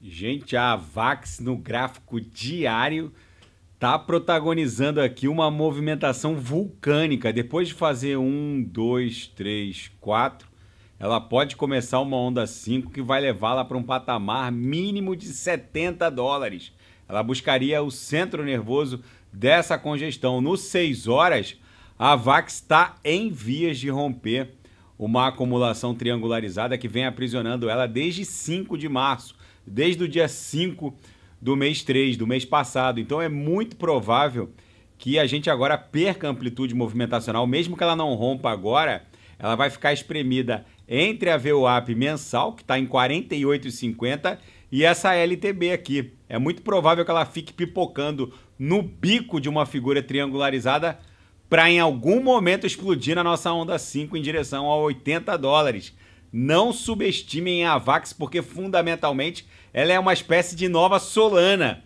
Gente, a Vax no gráfico diário tá protagonizando aqui uma movimentação vulcânica. Depois de fazer um, dois, três, quatro, ela pode começar uma onda 5 que vai levá-la para um patamar mínimo de 70 dólares. Ela buscaria o centro nervoso dessa congestão. No 6 horas, a VAX está em vias de romper uma acumulação triangularizada que vem aprisionando ela desde 5 de março, desde o dia 5 do mês 3, do mês passado. Então é muito provável que a gente agora perca amplitude movimentacional, mesmo que ela não rompa agora, ela vai ficar espremida entre a VWAP mensal, que está em 48,50, e essa LTB aqui. É muito provável que ela fique pipocando no bico de uma figura triangularizada para em algum momento explodir na nossa onda 5 em direção a 80 dólares. Não subestimem a Vax porque fundamentalmente ela é uma espécie de nova Solana.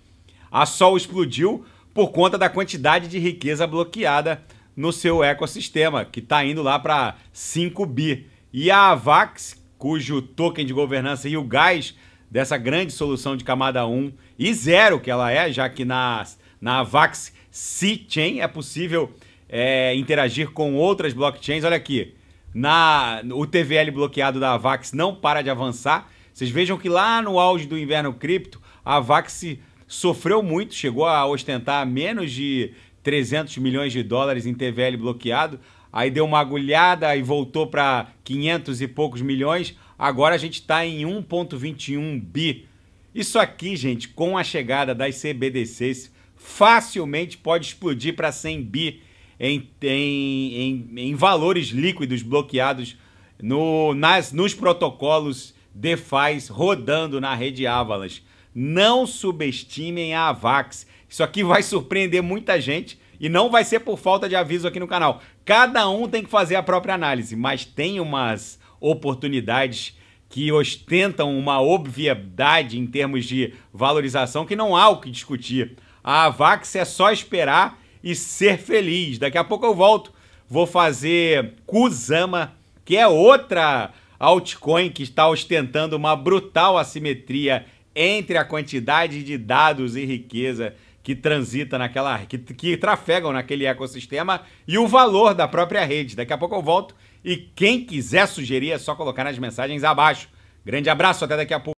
A Sol explodiu por conta da quantidade de riqueza bloqueada no seu ecossistema, que está indo lá para 5 bi. E a Vax cujo token de governança e o gás dessa grande solução de camada 1 e 0 que ela é, já que na, na Vax C-Chain é possível é, interagir com outras blockchains. Olha aqui, na, o TVL bloqueado da Avax não para de avançar. Vocês vejam que lá no auge do inverno cripto, a Avax sofreu muito, chegou a ostentar menos de 300 milhões de dólares em TVL bloqueado. Aí deu uma agulhada e voltou para 500 e poucos milhões. Agora a gente está em 1,21 bi. Isso aqui, gente, com a chegada das CBDCs, facilmente pode explodir para 100 bi em, em, em, em valores líquidos bloqueados no, nas, nos protocolos DeFi rodando na rede Avalanche. Não subestimem a Avax. Isso aqui vai surpreender muita gente e não vai ser por falta de aviso aqui no canal. Cada um tem que fazer a própria análise, mas tem umas oportunidades que ostentam uma obviedade em termos de valorização que não há o que discutir. A Avax é só esperar e ser feliz. Daqui a pouco eu volto, vou fazer Kusama, que é outra altcoin que está ostentando uma brutal assimetria entre a quantidade de dados e riqueza que transita naquela que, que trafegam naquele ecossistema e o valor da própria rede. Daqui a pouco eu volto e quem quiser sugerir é só colocar nas mensagens abaixo. Grande abraço, até daqui a pouco.